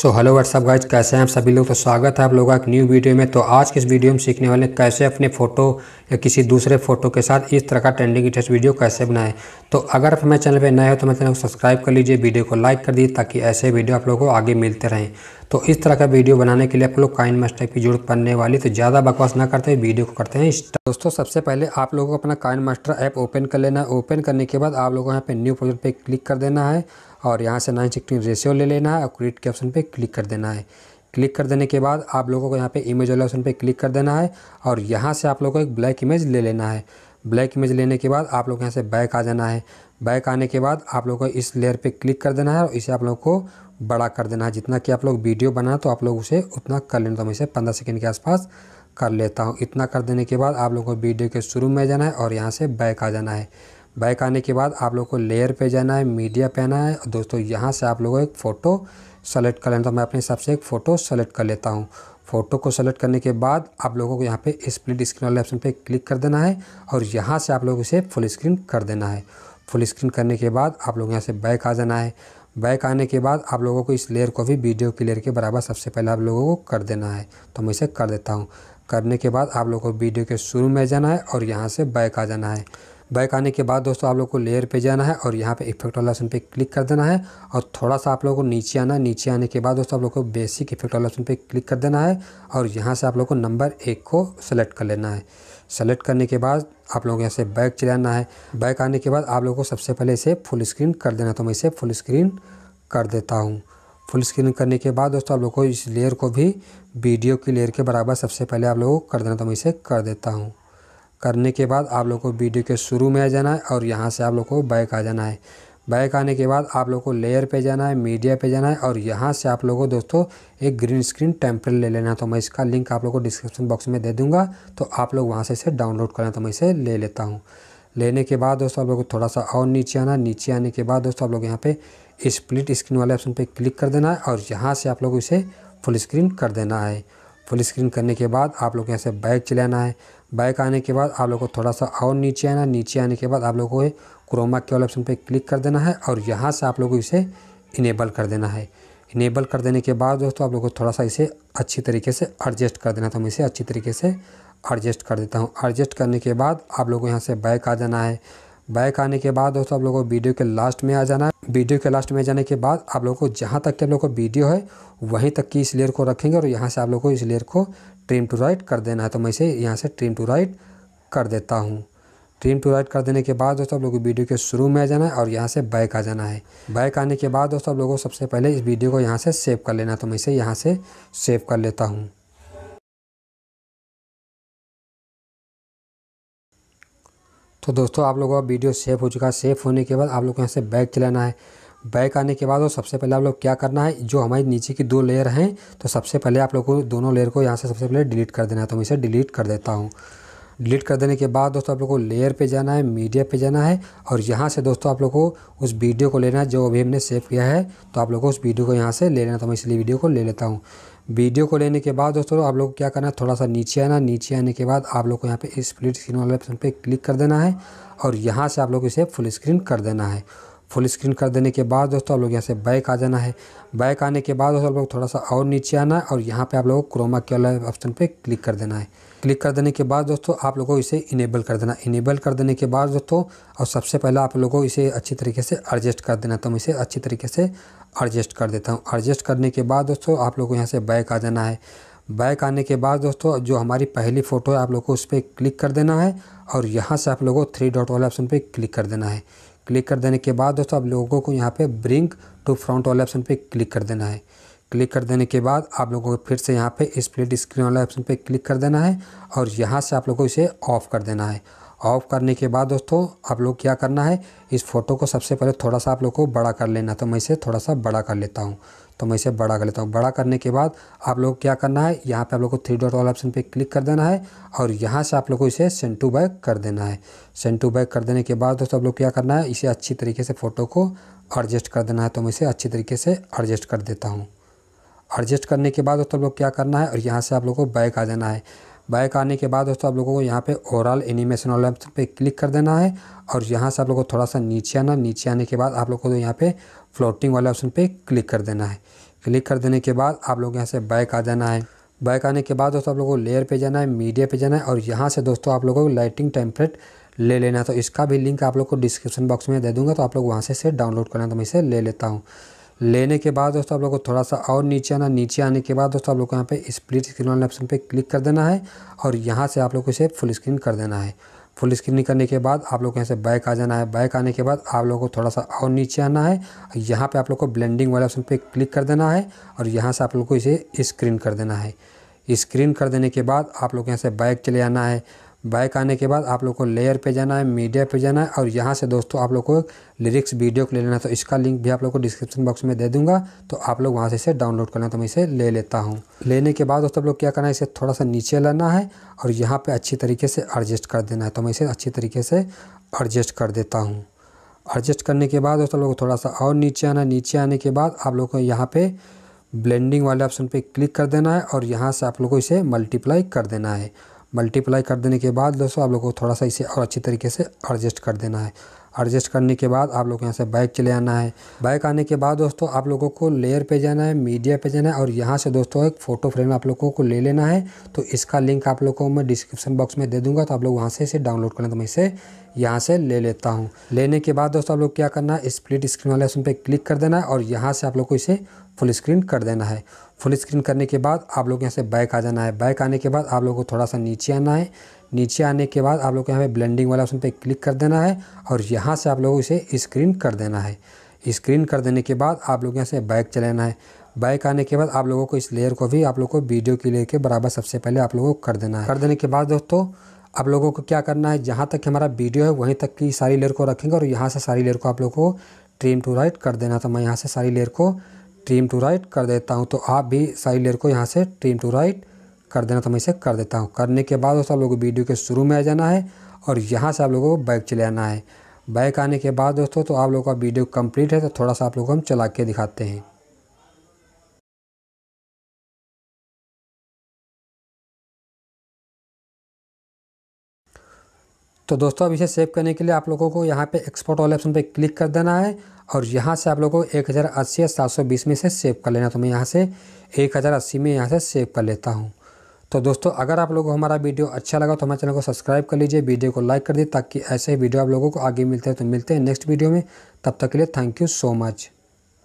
so hello what's up guys कैसे हैं आप सभी लोग तो स्वागत है आप लोगों का एक न्यू वीडियो में तो आज इस वीडियो में सीखने वाले कैसे अपने फ़ोटो या किसी दूसरे फोटो के साथ इस तरह का ट्रेंडिंग इंटरेस्ट वीडियो कैसे बनाएं तो अगर आप हमारे चैनल पर नए हो तो मेरे चैनल को सब्सक्राइब कर लीजिए वीडियो को लाइक कर दीजिए ताकि ऐसे वीडियो आप लोगों को आगे मिलते रहें तो इस तरह का वीडियो बनाने के लिए आप लोग काइन मास्टर की जरूरत पड़ने वाली तो ज़्यादा बकवास ना करते हैं वीडियो को करते हैं दोस्तों सबसे पहले आप लोगों को अपना काइन मास्टर ऐप ओपन कर लेना है ओपन करने के बाद आप लोगों को यहाँ पे न्यू प्रोजेक्ट पे क्लिक कर देना है और यहाँ से नाइन सिक्सटीन रेशियो ले लेना है और क्रिएट के ऑप्शन पर क्लिक कर देना है क्लिक कर देने के बाद आप लोगों को यहाँ पे इमेज वाले ऑप्शन पे क्लिक कर देना है और यहाँ से आप लोगों को एक ब्लैक इमेज ले लेना है ब्लैक इमेज लेने के बाद आप लोग यहाँ से बैक आ जाना है बैक आने के बाद आप लोगों को इस लेयर पे क्लिक कर देना है और इसे आप लोगों को बड़ा कर देना है जितना कि आप लोग वीडियो बनाए तो आप लोग उसे उतना कर लेना तो मैं इसे पंद्रह सेकेंड के आसपास कर लेता हूँ इतना कर देने के बाद आप लोगों को वीडियो के शुरू में जाना है और यहाँ से बैक आ जाना है बाइक आने के बाद आप लोग को लेयर पे जाना है मीडिया पे आना है दोस्तों यहाँ से आप लोगों को एक फ़ोटो सेलेक्ट कर लेना तो मैं अपने हिसाब से एक फ़ोटो सेलेक्ट कर लेता हूँ फ़ोटो को सेलेक्ट करने के बाद आप लोगों को यहाँ पे स्प्लिट स्क्रीन वाले ऑप्शन पे क्लिक कर देना है और यहाँ से आप लोग इसे फुल स्क्रीन कर देना है फुल स्क्रीन करने के बाद आप लोग यहाँ से बैक आ जाना है बैक आने के बाद आप लोगों को इस लेयर को भी वीडियो की लेयर के बराबर सबसे पहले आप लोगों को कर देना है तो मैं इसे कर देता हूँ करने के बाद आप लोगों को वीडियो के शुरू में जाना है और यहाँ से बैक आ जाना है बैक आने के बाद दोस्तों आप लोग को लेयर पे जाना है और यहाँ पे इफेक्ट वाला ऑप्शन पे क्लिक कर देना है और थोड़ा सा आप लोग को नीचे आना नीचे आने के बाद दोस्तों आप लोग को बेसिक इफेक्ट वाला ऑप्शन पे क्लिक कर देना है और यहाँ से आप लोग को नंबर एक को सेलेक्ट कर लेना है सेलेक्ट करने के बाद आप लोग यहाँ से बैक चलाना है बैक आने के बाद आप लोग को सबसे पहले इसे फुल स्क्रीन कर देना तो मैं इसे फुल स्क्रीन कर देता हूँ फुल स्क्रीन करने के बाद दोस्तों आप लोग को इस लेयर को भी वीडियो की लेयर के बराबर सबसे पहले आप लोगों को कर देना तो मैं इसे कर देता हूँ करने के बाद आप लोग को वीडियो के शुरू में आ जाना है और यहाँ से आप लोग को बैक आ जाना है बैक आने के बाद आप लोग को लेयर पे जाना है मीडिया पे जाना है और यहाँ से आप लोगों को दोस्तों एक ग्रीन स्क्रीन टेम्पलेट ले लेना है तो मैं इसका लिंक आप लोग को डिस्क्रिप्शन बॉक्स में दे दूँगा तो आप लोग वहाँ से इसे डाउनलोड करना तो मैं इसे ले लेता हूँ लेने के बाद दोस्तों आप लोग को थोड़ा सा और नीचे आना नीचे आने के बाद दोस्तों आप लोग यहाँ पे स्प्लिट स्क्रीन वाले ऑप्शन पर क्लिक कर देना है और यहाँ से आप लोग इसे फुल स्क्रीन कर देना है फुल स्क्रीन करने के बाद आप लोग यहाँ से बाइक चले आना है बाइक आने के बाद आप लोग को थोड़ा सा और नीचे आना नीचे आने के बाद आप लोग को क्रोमा के वाले ऑप्शन पर क्लिक कर देना है और यहाँ से आप लोग को इसे इनेबल कर देना है इनेबल कर देने के बाद दोस्तों आप लोग को थोड़ा सा इसे अच्छी तरीके से एडजस्ट कर देना तो मैं इसे अच्छी तरीके से एडजस्ट कर देता हूँ एडजस्ट करने के बाद आप लोग को यहाँ से बैक आ जाना है बैक आने के बाद दोस्तों आप लोगों को वीडियो के लास्ट में आ जाना है वीडियो के लास्ट में जाने के बाद आप लोगों को जहाँ तक के आप लोगों को वीडियो है वहीं तक की इस लेयर को रखेंगे और यहाँ से आप लोगों को इस लेयर को ट्रिम टू राइट कर देना है तो मैं इसे यहाँ से ट्रिम टू राइट कर देता हूँ ट्रिम टू राइट कर देने के बाद दोस्तों आप लोगों को वीडियो के शुरू में आ जाना है और यहाँ से बैक आ जाना है बैक आने के बाद दोस्तों आप लोगों को सबसे पहले इस वीडियो को यहाँ से सेव कर लेना है तो मैं इसे यहाँ से सेव कर लेता हूँ तो दोस्तों आप लोगों का वीडियो सेफ हो चुका है सेफ होने के बाद आप लोग को यहाँ से बैग चलाना है बैग आने के बाद सबसे पहले आप लोग क्या करना है जो हमारी नीचे की दो लेयर हैं तो सबसे पहले आप लोग को दोनों लेयर को यहाँ से सबसे पहले डिलीट कर देना है तो मैं इसे डिलीट कर देता हूँ डिलीट कर देने के बाद दोस्तों आप लोग को लेयर पे जाना है मीडिया पे जाना है और यहाँ से दोस्तों आप लोग को उस वीडियो को लेना है जो अभी हमने सेव किया है तो आप लोग को उस वीडियो को यहाँ से ले लेना तो मैं इसलिए वीडियो को ले लेता हूँ वीडियो को लेने के बाद दोस्तों आप लोग क्या करना है थोड़ा सा नीचे आना नीचे आने के बाद आप लोग को यहाँ पे स्प्लिट स्क्रीन वाले ऑप्शन पे क्लिक कर देना है और यहाँ से आप लोग इसे फुल स्क्रीन कर देना है फुल स्क्रीन कर देने के बाद दोस्तों आप लोग यहाँ से बैक आ जाना है बैक आने के बाद दोस्तों आप लोग थोड़ा सा और नीचे आना है और यहाँ पे आप लोगों को क्रोमा के वाला ऑप्शन पे क्लिक कर देना है क्लिक कर देने के बाद दोस्तों आप लोगों को इसे इनेबल कर देना इनेबल कर देने के बाद दोस्तों और सबसे पहला आप लोगों को इसे अच्छी तरीके से एडजस्ट कर देना तो मैं इसे अच्छी तरीके से एडजस्ट कर देता हूँ एडजस्ट करने के बाद दोस्तों आप लोग को यहाँ से बैक आ जाना है बैक आने के बाद दोस्तों जो हमारी पहली फ़ोटो है आप लोग को उस पर क्लिक कर देना है और यहाँ से आप लोगों को थ्री डॉट वाले ऑप्शन पर क्लिक कर देना है क्लिक कर देने के बाद दोस्तों आप लोगों को यहाँ पे ब्रिंक टू फ्रंट वाले ऑप्शन पे क्लिक कर देना है क्लिक कर देने के बाद आप लोगों को फिर से यहाँ पे स्प्लिट स्क्रीन वाले ऑप्शन पे क्लिक कर देना है और यहाँ से आप लोगों को इसे ऑफ़ कर देना है ऑफ़ करने के बाद दोस्तों आप लोग क्या करना है इस फोटो को सबसे पहले थोड़ा सा आप लोग को बड़ा कर लेना तो मैं इसे थोड़ा सा बड़ा कर लेता हूँ तो मैं इसे बड़ा कर लेता हूँ बड़ा करने के बाद आप लोग क्या करना है यहाँ पे आप लोग को थ्री डॉट वाला ऑप्शन पे क्लिक कर देना है और यहाँ से आप लोग को इसे सेंड टू बैक कर देना है सेंड टू बैक कर देने के बाद दोस्तों आप लोग क्या करना है इसे अच्छी तरीके से फ़ोटो को एडजस्ट कर देना है तो मैं इसे अच्छी तरीके से एडजस्ट कर देता हूँ एडजस्ट करने के बाद दोस्तों आप लोग क्या करना है और यहाँ से आप लोग को बैक आ जाना है बैक आने के बाद दोस्तों आप लोगों को यहाँ पे ओवरऑल एनिमेशन वाले ऑप्शन पे क्लिक कर देना है और यहाँ से आप लोगों को थोड़ा सा नीचे आना नीचे आने के बाद आप लोगों को तो यहाँ पे फ्लोटिंग वाले ऑप्शन पे क्लिक कर देना है क्लिक कर देने के बाद आप लोग यहाँ से बैक आ जाना है बैक आने के बाद दोस्तों आप लोगों को लेयर पे जाना है मीडिया पे जाना है और यहाँ से दोस्तों आप लोगों को लाइटिंग टेम्पलेट ले लेना तो इसका भी लिंक आप लोग को डिस्क्रिप्शन बॉक्स में दे दूंगा तो आप लोग वहाँ से इसे डाउनलोड करना तो मैं इसे ले लेता हूँ लेने के बाद दोस्तों आप लोग को थोड़ा सा और नीचे आना नीचे आने के बाद दोस्तों आप लोग को यहाँ पे स्प्लिट स्क्रीन वाले ऑप्शन पर क्लिक कर देना है और यहाँ से आप लोग को इसे फुल स्क्रीन कर देना है फुल स्क्रीन करने के बाद आप लोग यहाँ से बैक आ जाना है बैक आने के बाद आप लोगों को थोड़ा सा और नीचे आना है यहाँ पे आप लोग को ब्लेंडिंग वाले ऑप्शन पे क्लिक कर देना है और यहाँ से आप लोग को इसे स्क्रीन कर देना है स्क्रीन कर देने के बाद आप लोग यहाँ से बैक चले आना है बैक आने के बाद आप लोग को लेयर पे जाना है मीडिया पे जाना है और यहाँ से दोस्तों आप लोग को लिरिक्स वीडियो को ले लेना है तो इसका लिंक भी आप लोग को डिस्क्रिप्शन बॉक्स में दे दूंगा तो आप लोग वहाँ से इसे डाउनलोड करना तो मैं इसे ले लेता हूँ लेने के बाद दोस्तों आप लोग क्या करना है इसे थोड़ा सा नीचे लाना है और यहाँ पर अच्छी तरीके से एडजस्ट कर देना है तो मैं इसे अच्छी तरीके से एडजस्ट कर देता हूँ एडजस्ट करने के बाद दोस्तों लोग थोड़ा सा और नीचे आना नीचे आने के बाद आप लोग को यहाँ पे ब्लेंडिंग वाले ऑप्शन पे क्लिक कर देना है और यहाँ से आप लोग को इसे मल्टीप्लाई कर देना है मल्टीप्लाई कर देने के बाद दोस्तों आप लोग को थोड़ा सा इसे और अच्छी तरीके से एडजस्ट कर देना है एडजस्ट करने के बाद आप लोग यहाँ से बाइक चले आना है बाइक आने के बाद दोस्तों आप लोगों को लेयर पे जाना है मीडिया पे जाना है और यहाँ से दोस्तों एक फ़ोटो फ्रेम आप लोगों को ले लेना है तो इसका लिंक आप लोगों को मैं डिस्क्रिप्शन बॉक्स में दे दूँगा तो आप लोग वहाँ से इसे डाउनलोड करना तो मैं इसे यहाँ से ले लेता हूँ लेने के बाद दोस्तों आप लोग क्या करना है स्प्लिट स्क्रीन वाले उसमें पर क्लिक कर देना है और यहाँ से आप लोग को इसे फुल स्क्रीन कर देना है फुल स्क्रीन करने के बाद आप लोग यहाँ से बाइक आ जाना है बाइक आने के बाद आप लोग को थोड़ा सा नीचे आना है नीचे आने के बाद आप लोग को यहाँ पे ब्लेंडिंग वाला ऑप्शन पे क्लिक कर देना है और यहाँ से आप लोगों इसे स्क्रीन कर देना है स्क्रीन कर देने के बाद आप लोग यहाँ से बैक चलाना है बैक आने के बाद आप लोगों को इस लेयर को भी आप लोग को वीडियो की लेयर के बराबर सबसे पहले आप लोगों को कर देना है कर देने के बाद दोस्तों आप लोगों को क्या करना है जहाँ तक हमारा वीडियो है वहीं तक की सारी लेयर को रखेंगे और यहाँ से सारी लेयर को आप लोग को ट्रीम टू राइट कर देना तो मैं यहाँ से सारी लेयर को ट्रीम टू राइट कर देता हूँ तो आप भी सारी लेयर को यहाँ से ट्रीम टू राइट कर देना तो मैं इसे कर देता हूँ करने के बाद दोस्तों आप लोगों को वीडियो के शुरू में आ जाना है और यहाँ से आप लोगों को बैक चले आना है बैक आने के बाद दोस्तों तो आप लोगों का वीडियो कंप्लीट है तो थोड़ा सा आप लोगों को हम चला के दिखाते हैं तो दोस्तों अब इसे सेव करने के लिए आप लोगों को यहाँ पे एक्सपोर्ट वाले ऑप्शन पे क्लिक कर देना है और यहाँ से आप लोगों को एक हज़ार अस्सी सात सौ बीस में से सेव कर लेना तो मैं यहाँ से एक हज़ार अस्सी में यहाँ से सेव कर लेता हूँ तो दोस्तों अगर आप लोगों को हमारा वीडियो अच्छा लगा तो हमारे चैनल को सब्सक्राइब कर लीजिए वीडियो को लाइक कर दीजिए ताकि ऐसे ही वीडियो आप लोगों को आगे मिलते हैं तो मिलते हैं नेक्स्ट वीडियो में तब तक के लिए थैंक यू सो मच